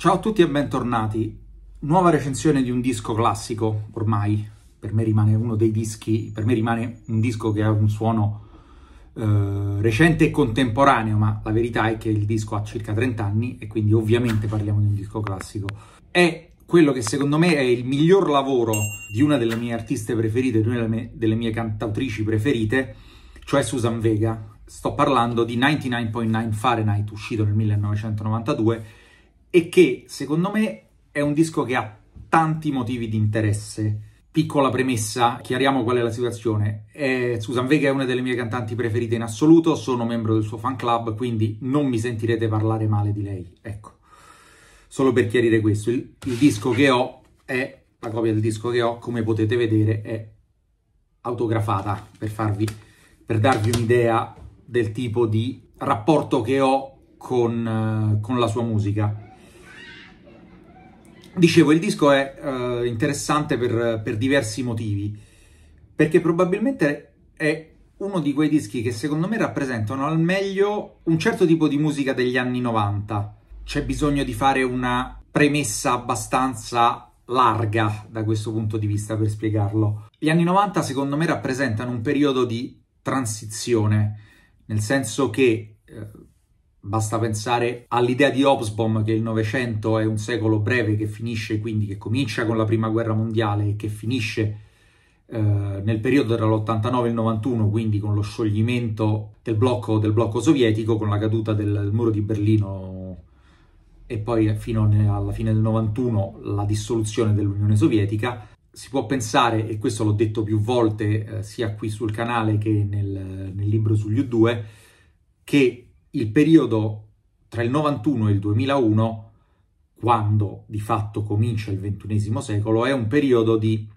Ciao a tutti e bentornati. Nuova recensione di un disco classico, ormai per me rimane uno dei dischi, per me rimane un disco che ha un suono eh, recente e contemporaneo, ma la verità è che il disco ha circa 30 anni e quindi ovviamente parliamo di un disco classico. È quello che secondo me è il miglior lavoro di una delle mie artiste preferite, di una delle mie, delle mie cantautrici preferite, cioè Susan Vega. Sto parlando di 99.9 Fahrenheit, uscito nel 1992 e che secondo me è un disco che ha tanti motivi di interesse. Piccola premessa, chiariamo qual è la situazione. Eh, Susan Vega è una delle mie cantanti preferite in assoluto, sono membro del suo fan club, quindi non mi sentirete parlare male di lei. Ecco, solo per chiarire questo, il, il disco che ho è, la copia del disco che ho, come potete vedere, è autografata, per, farvi, per darvi un'idea del tipo di rapporto che ho con, eh, con la sua musica. Dicevo, il disco è uh, interessante per, per, diversi motivi, perché probabilmente è uno di quei dischi che secondo me rappresentano al meglio un certo tipo di musica degli anni 90. C'è bisogno di fare una premessa abbastanza larga da questo punto di vista per spiegarlo. Gli anni 90 secondo me rappresentano un periodo di transizione, nel senso che... Uh, Basta pensare all'idea di Hobsbawm che il Novecento è un secolo breve che finisce quindi, che comincia con la Prima Guerra Mondiale e che finisce eh, nel periodo tra l'89 e il 91, quindi con lo scioglimento del blocco, del blocco sovietico, con la caduta del, del muro di Berlino e poi fino alla fine del 91 la dissoluzione dell'Unione Sovietica, si può pensare, e questo l'ho detto più volte eh, sia qui sul canale che nel, nel libro sugli U2, che il periodo tra il 91 e il 2001, quando di fatto comincia il XXI secolo, è un periodo di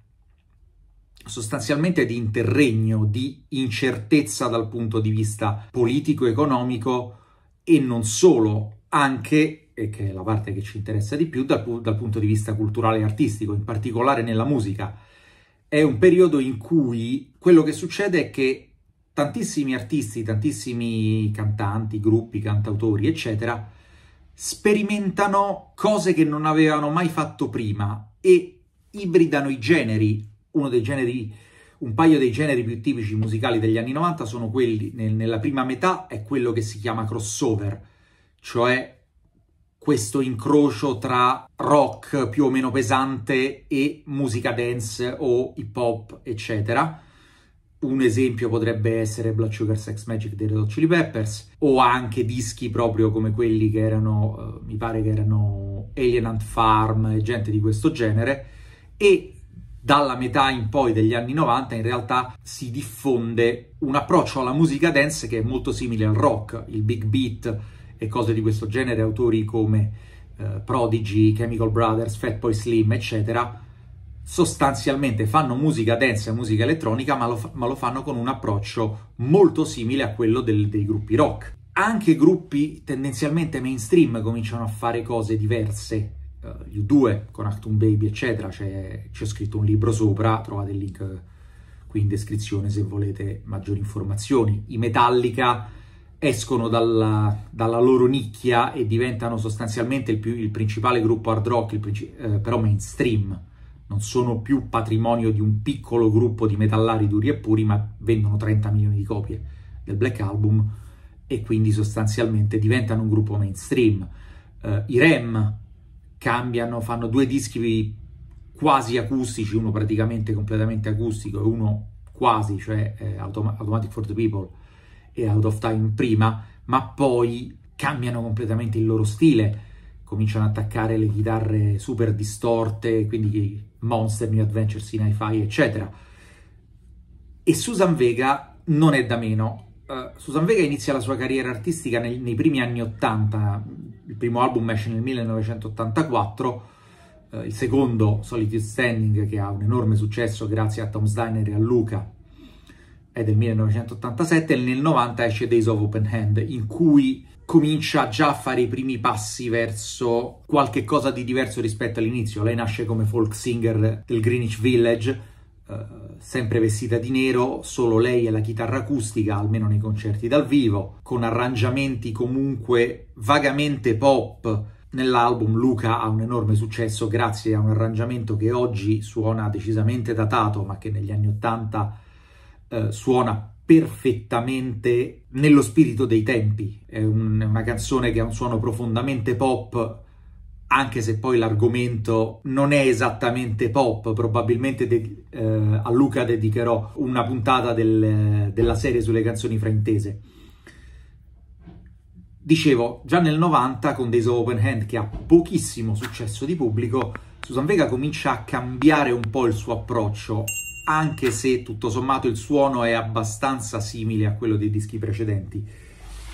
sostanzialmente di interregno, di incertezza dal punto di vista politico-economico e non solo, anche, e che è la parte che ci interessa di più, dal, dal punto di vista culturale e artistico, in particolare nella musica. È un periodo in cui quello che succede è che tantissimi artisti, tantissimi cantanti, gruppi, cantautori, eccetera, sperimentano cose che non avevano mai fatto prima e ibridano i generi. Uno dei generi, un paio dei generi più tipici musicali degli anni 90 sono quelli, nel, nella prima metà, è quello che si chiama crossover, cioè questo incrocio tra rock più o meno pesante e musica dance o hip hop, eccetera un esempio potrebbe essere Blood Sugar Sex Magic dei Red Hot Chili Peppers o anche dischi proprio come quelli che erano, eh, mi pare che erano Alien Ant Farm e gente di questo genere e dalla metà in poi degli anni 90 in realtà si diffonde un approccio alla musica dance che è molto simile al rock, il big beat e cose di questo genere, autori come eh, Prodigy, Chemical Brothers, Fatboy Slim, eccetera, sostanzialmente fanno musica dance e musica elettronica, ma lo, fa- ma lo, fanno con un approccio molto simile a quello del- dei gruppi rock. Anche gruppi tendenzialmente mainstream cominciano a fare cose diverse. Uh, gli U2 con Actum Baby, eccetera, c'è, c'è scritto un libro sopra, trovate il link qui in descrizione se volete maggiori informazioni. I Metallica escono dalla, dalla loro nicchia e diventano sostanzialmente il, più, il, principale gruppo hard rock, il princi- eh, però mainstream non sono più patrimonio di un piccolo gruppo di metallari duri e puri, ma vendono 30 milioni di copie del Black Album e quindi sostanzialmente diventano un gruppo mainstream. Uh, I REM cambiano, fanno due dischi quasi acustici, uno praticamente completamente acustico e uno quasi, cioè eh, Autom Automatic for the People e Out of Time prima, ma poi cambiano completamente il loro stile cominciano ad attaccare le chitarre super distorte, quindi Monster, New Adventures in Hi-Fi, eccetera. E Susan Vega non è da meno. Uh, Susan Vega inizia la sua carriera artistica nel, nei primi anni 80, il primo album esce nel 1984, uh, eh, il secondo, Solitude Standing, che ha un enorme successo grazie a Tom Diner e a Luca, è del 1987, e nel 90 esce Days of Open Hand, in cui comincia già a fare i primi passi verso qualche cosa di diverso rispetto all'inizio. Lei nasce come folk singer del Greenwich Village, eh, sempre vestita di nero, solo lei e la chitarra acustica, almeno nei concerti dal vivo, con arrangiamenti comunque vagamente pop. Nell'album Luca ha un enorme successo grazie a un arrangiamento che oggi suona decisamente datato, ma che negli anni Ottanta eh, suona perfettamente nello spirito dei tempi. È un, una canzone che ha un suono profondamente pop, anche se poi l'argomento non è esattamente pop, probabilmente de- eh, a Luca dedicherò una puntata del, della serie sulle canzoni fraintese. Dicevo, già nel 90 con Days of Open Hand, che ha pochissimo successo di pubblico, Susan Vega comincia a cambiare un po' il suo approccio anche se tutto sommato il suono è abbastanza simile a quello dei dischi precedenti.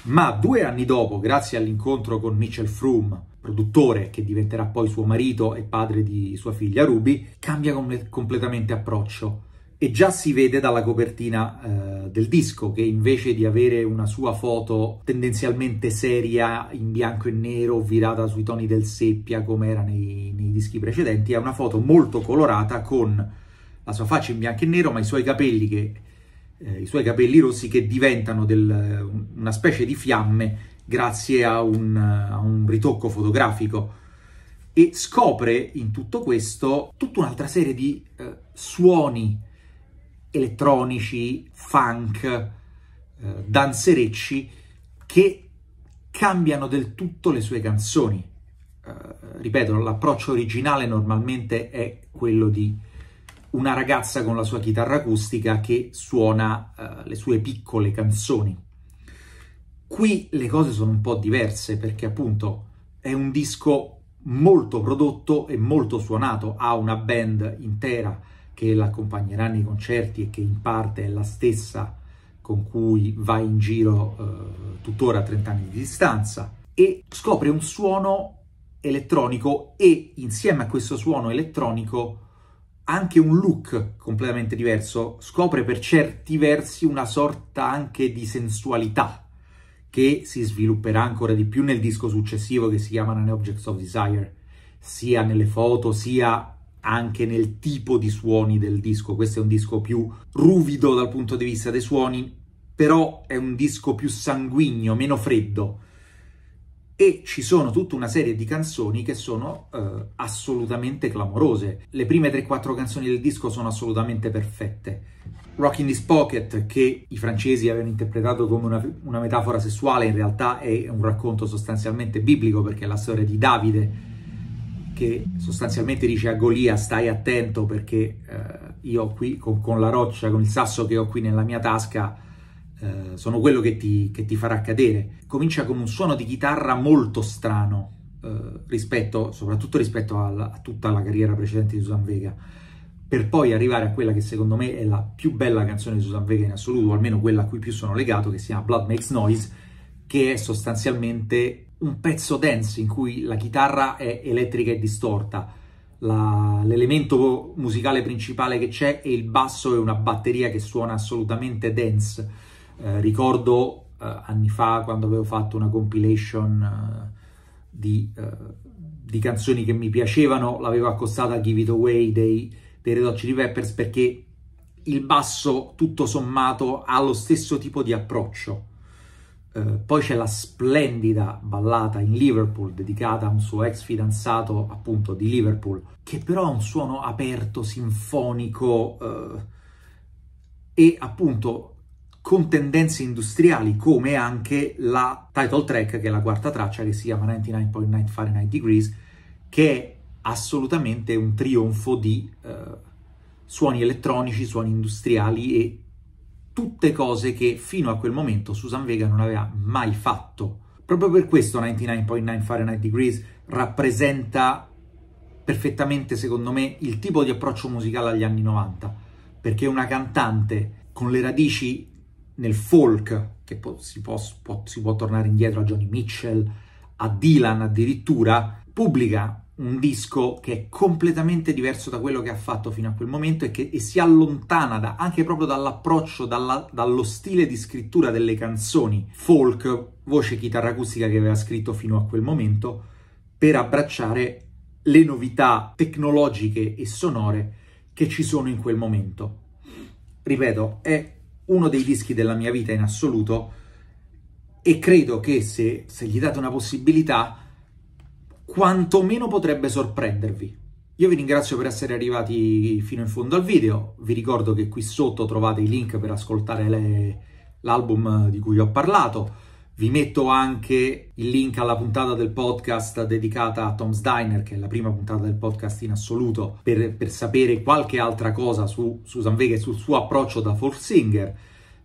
Ma due anni dopo, grazie all'incontro con Mitchell Froome, produttore che diventerà poi suo marito e padre di sua figlia Ruby, cambia com- completamente approccio. E già si vede dalla copertina eh, del disco che invece di avere una sua foto tendenzialmente seria in bianco e nero, virata sui toni del seppia come era nei, nei dischi precedenti, è una foto molto colorata con la sua faccia in bianco e nero, ma i suoi capelli, che, eh, i suoi capelli rossi che diventano del, una specie di fiamme grazie a un, a un ritocco fotografico e scopre in tutto questo tutta un'altra serie di eh, suoni elettronici, funk, eh, danzerecci che cambiano del tutto le sue canzoni. Eh, ripeto, l'approccio originale normalmente è quello di una ragazza con la sua chitarra acustica che suona eh, le sue piccole canzoni. Qui le cose sono un po' diverse perché appunto è un disco molto prodotto e molto suonato, ha una band intera che l'accompagnerà nei concerti e che in parte è la stessa con cui va in giro eh, tuttora a 30 anni di distanza e scopre un suono elettronico e insieme a questo suono elettronico anche un look completamente diverso, scopre per certi versi una sorta anche di sensualità che si svilupperà ancora di più nel disco successivo che si chiama Nine Objects of Desire, sia nelle foto sia anche nel tipo di suoni del disco. Questo è un disco più ruvido dal punto di vista dei suoni, però è un disco più sanguigno, meno freddo e ci sono tutta una serie di canzoni che sono eh, assolutamente clamorose. Le prime 3-4 canzoni del disco sono assolutamente perfette. Rock in this Pocket, che i francesi avevano interpretato come una, una metafora sessuale, in realtà è un racconto sostanzialmente biblico perché è la storia di Davide che sostanzialmente dice a Golia stai attento perché eh, io qui con, con la roccia, con il sasso che ho qui nella mia tasca, eh, sono quello che ti, che ti, farà cadere. Comincia con un suono di chitarra molto strano, eh, rispetto, soprattutto rispetto alla, a tutta la carriera precedente di Susan Vega, per poi arrivare a quella che secondo me è la più bella canzone di Susan Vega in assoluto, o almeno quella a cui più sono legato, che si chiama Blood Makes Noise, che è sostanzialmente un pezzo dance in cui la chitarra è elettrica e distorta, la, l'elemento musicale principale che c'è è il basso e una batteria che suona assolutamente dance eh, ricordo eh, anni fa quando avevo fatto una compilation eh, di, eh, di, canzoni che mi piacevano, l'avevo accostata a Give It Away dei, dei Red Hot Chili Peppers perché il basso tutto sommato ha lo stesso tipo di approccio. Eh, poi c'è la splendida ballata in Liverpool dedicata a un suo ex fidanzato appunto di Liverpool, che però ha un suono aperto, sinfonico eh, e appunto con tendenze industriali come anche la title track, che è la quarta traccia, che si chiama 99.9 Fahrenheit Degrees, che è assolutamente un trionfo di eh, suoni elettronici, suoni industriali e tutte cose che fino a quel momento Susan Vega non aveva mai fatto. Proprio per questo 99.9 Fahrenheit Degrees rappresenta perfettamente, secondo me, il tipo di approccio musicale agli anni 90, perché una cantante con le radici nel folk, che po- si, può, può, si può tornare indietro a Johnny Mitchell, a Dylan addirittura, pubblica un disco che è completamente diverso da quello che ha fatto fino a quel momento e che e si allontana da, anche proprio dall'approccio, dalla, dallo stile di scrittura delle canzoni folk, voce chitarra acustica che aveva scritto fino a quel momento, per abbracciare le novità tecnologiche e sonore che ci sono in quel momento. Ripeto, è uno dei dischi della mia vita in assoluto e credo che se, se gli date una possibilità, quantomeno potrebbe sorprendervi. Io vi ringrazio per essere arrivati fino in fondo al video, vi ricordo che qui sotto trovate i link per ascoltare l'album di cui ho parlato, vi metto anche il link alla puntata del podcast dedicata a Tom's Diner, che è la prima puntata del podcast in assoluto, per, per sapere qualche altra cosa su Susan Vega e sul suo approccio da folk singer.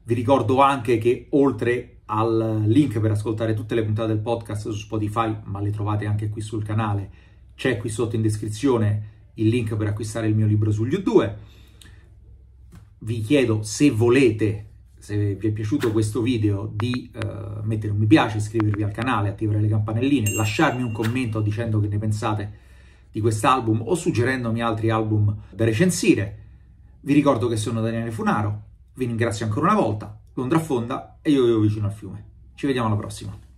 Vi ricordo anche che oltre al link per ascoltare tutte le puntate del podcast su Spotify, ma le trovate anche qui sul canale, c'è qui sotto in descrizione il link per acquistare il mio libro sugli U2. Vi chiedo se volete, se vi è piaciuto questo video, di... Uh, mettere un mi piace, iscrivervi al canale, attivare le campanelline, lasciarmi un commento dicendo che ne pensate di quest'album o suggerendomi altri album da recensire. Vi ricordo che sono Daniele Funaro, vi ringrazio ancora una volta, Londra affonda e io vivo vicino al fiume. Ci vediamo alla prossima.